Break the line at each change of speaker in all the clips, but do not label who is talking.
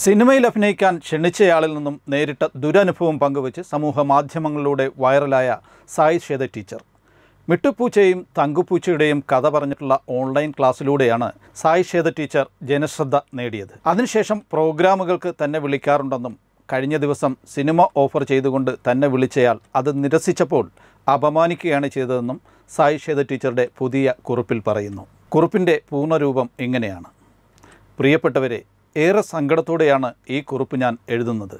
സിനിമയിൽ അഭിനയിക്കാൻ ക്ഷണിച്ചയാളിൽ നിന്നും നേരിട്ട ദുരനുഭവം പങ്കുവച്ച് സമൂഹ മാധ്യമങ്ങളിലൂടെ വൈറലായ സായി ഷേദ ടീച്ചർ മിട്ടുപൂച്ചയും തങ്കുപൂച്ചയുടെയും കഥ പറഞ്ഞിട്ടുള്ള ഓൺലൈൻ ക്ലാസ്സിലൂടെയാണ് സായി ഷേദ ടീച്ചർ ജനശ്രദ്ധ നേടിയത് അതിനുശേഷം പ്രോഗ്രാമുകൾക്ക് തന്നെ വിളിക്കാറുണ്ടെന്നും കഴിഞ്ഞ ദിവസം സിനിമ ഓഫർ ചെയ്തുകൊണ്ട് തന്നെ വിളിച്ചയാൾ അത് നിരസിച്ചപ്പോൾ അപമാനിക്കുകയാണ് ചെയ്തതെന്നും സായി ഷേദ ടീച്ചറുടെ പുതിയ കുറിപ്പിൽ പറയുന്നു കുറിപ്പിൻ്റെ പൂർണ്ണരൂപം ഇങ്ങനെയാണ് പ്രിയപ്പെട്ടവരെ ഏറെ സങ്കടത്തോടെയാണ് ഈ കുറിപ്പ് ഞാൻ എഴുതുന്നത്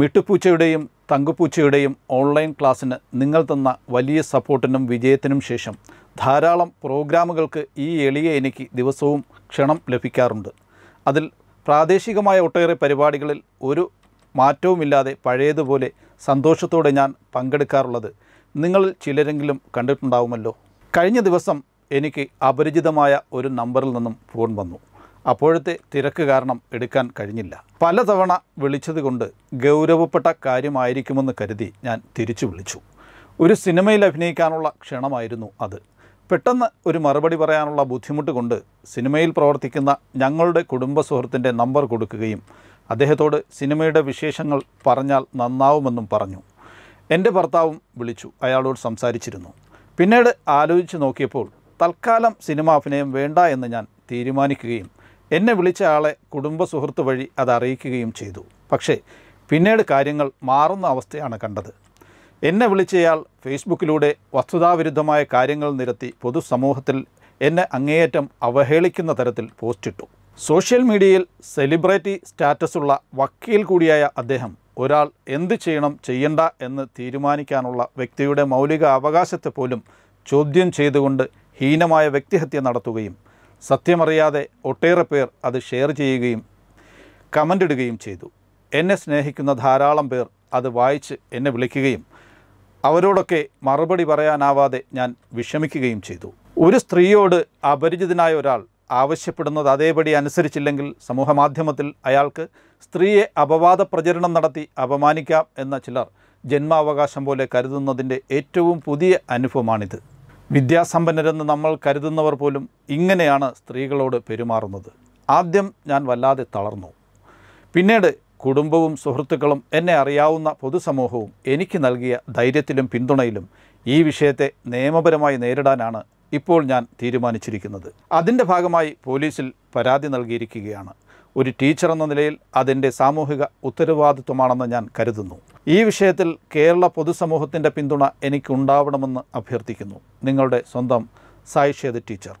മിട്ടുപൂച്ചയുടെയും തങ്കുപൂച്ചയുടെയും ഓൺലൈൻ ക്ലാസ്സിന് നിങ്ങൾ തന്ന വലിയ സപ്പോർട്ടിനും വിജയത്തിനും ശേഷം ധാരാളം പ്രോഗ്രാമുകൾക്ക് ഈ എളിയ എനിക്ക് ദിവസവും ക്ഷണം ലഭിക്കാറുണ്ട് അതിൽ പ്രാദേശികമായ ഒട്ടേറെ പരിപാടികളിൽ ഒരു മാറ്റവുമില്ലാതെ പഴയതുപോലെ സന്തോഷത്തോടെ ഞാൻ പങ്കെടുക്കാറുള്ളത് നിങ്ങളിൽ ചിലരെങ്കിലും കണ്ടിട്ടുണ്ടാവുമല്ലോ കഴിഞ്ഞ ദിവസം എനിക്ക് അപരിചിതമായ ഒരു നമ്പറിൽ നിന്നും ഫോൺ വന്നു അപ്പോഴത്തെ തിരക്ക് കാരണം എടുക്കാൻ കഴിഞ്ഞില്ല പലതവണ വിളിച്ചതുകൊണ്ട് ഗൗരവപ്പെട്ട കാര്യമായിരിക്കുമെന്ന് കരുതി ഞാൻ തിരിച്ചു വിളിച്ചു ഒരു സിനിമയിൽ അഭിനയിക്കാനുള്ള ക്ഷണമായിരുന്നു അത് പെട്ടെന്ന് ഒരു മറുപടി പറയാനുള്ള ബുദ്ധിമുട്ട് കൊണ്ട് സിനിമയിൽ പ്രവർത്തിക്കുന്ന ഞങ്ങളുടെ കുടുംബ സുഹൃത്തിൻ്റെ നമ്പർ കൊടുക്കുകയും അദ്ദേഹത്തോട് സിനിമയുടെ വിശേഷങ്ങൾ പറഞ്ഞാൽ നന്നാവുമെന്നും പറഞ്ഞു എൻ്റെ ഭർത്താവും വിളിച്ചു അയാളോട് സംസാരിച്ചിരുന്നു പിന്നീട് ആലോചിച്ച് നോക്കിയപ്പോൾ തൽക്കാലം സിനിമാ അഭിനയം വേണ്ട എന്ന് ഞാൻ തീരുമാനിക്കുകയും എന്നെ വിളിച്ച ആളെ കുടുംബ സുഹൃത്ത് വഴി അത് അറിയിക്കുകയും ചെയ്തു പക്ഷേ പിന്നീട് കാര്യങ്ങൾ മാറുന്ന അവസ്ഥയാണ് കണ്ടത് എന്നെ വിളിച്ചയാൾ ഫേസ്ബുക്കിലൂടെ വസ്തുതാവിരുദ്ധമായ കാര്യങ്ങൾ നിരത്തി പൊതുസമൂഹത്തിൽ എന്നെ അങ്ങേയറ്റം അവഹേളിക്കുന്ന തരത്തിൽ പോസ്റ്റിട്ടു സോഷ്യൽ മീഡിയയിൽ സെലിബ്രിറ്റി സ്റ്റാറ്റസുള്ള വക്കീൽ കൂടിയായ അദ്ദേഹം ഒരാൾ എന്ത് ചെയ്യണം ചെയ്യണ്ട എന്ന് തീരുമാനിക്കാനുള്ള വ്യക്തിയുടെ മൗലിക അവകാശത്തെ പോലും ചോദ്യം ചെയ്തുകൊണ്ട് ഹീനമായ വ്യക്തിഹത്യ നടത്തുകയും സത്യമറിയാതെ ഒട്ടേറെ പേർ അത് ഷെയർ ചെയ്യുകയും കമൻ്റ് ഇടുകയും ചെയ്തു എന്നെ സ്നേഹിക്കുന്ന ധാരാളം പേർ അത് വായിച്ച് എന്നെ വിളിക്കുകയും അവരോടൊക്കെ മറുപടി പറയാനാവാതെ ഞാൻ വിഷമിക്കുകയും ചെയ്തു ഒരു സ്ത്രീയോട് അപരിചിതനായ ഒരാൾ ആവശ്യപ്പെടുന്നത് അതേപടി അനുസരിച്ചില്ലെങ്കിൽ സമൂഹമാധ്യമത്തിൽ അയാൾക്ക് സ്ത്രീയെ അപവാദ പ്രചരണം നടത്തി അപമാനിക്കാം എന്ന ചിലർ ജന്മാവകാശം പോലെ കരുതുന്നതിൻ്റെ ഏറ്റവും പുതിയ അനുഭവമാണിത് വിദ്യാസമ്പന്നരെന്ന് നമ്മൾ കരുതുന്നവർ പോലും ഇങ്ങനെയാണ് സ്ത്രീകളോട് പെരുമാറുന്നത് ആദ്യം ഞാൻ വല്ലാതെ തളർന്നു പിന്നീട് കുടുംബവും സുഹൃത്തുക്കളും എന്നെ അറിയാവുന്ന പൊതുസമൂഹവും എനിക്ക് നൽകിയ ധൈര്യത്തിലും പിന്തുണയിലും ഈ വിഷയത്തെ നിയമപരമായി നേരിടാനാണ് ഇപ്പോൾ ഞാൻ തീരുമാനിച്ചിരിക്കുന്നത് അതിൻ്റെ ഭാഗമായി പോലീസിൽ പരാതി നൽകിയിരിക്കുകയാണ് ഒരു ടീച്ചർ എന്ന നിലയിൽ അതിൻ്റെ സാമൂഹിക ഉത്തരവാദിത്വമാണെന്ന് ഞാൻ കരുതുന്നു ഈ വിഷയത്തിൽ കേരള പൊതുസമൂഹത്തിൻ്റെ പിന്തുണ എനിക്കുണ്ടാവണമെന്ന് അഭ്യർത്ഥിക്കുന്നു നിങ്ങളുടെ സ്വന്തം സായിഷേദ് ടീച്ചർ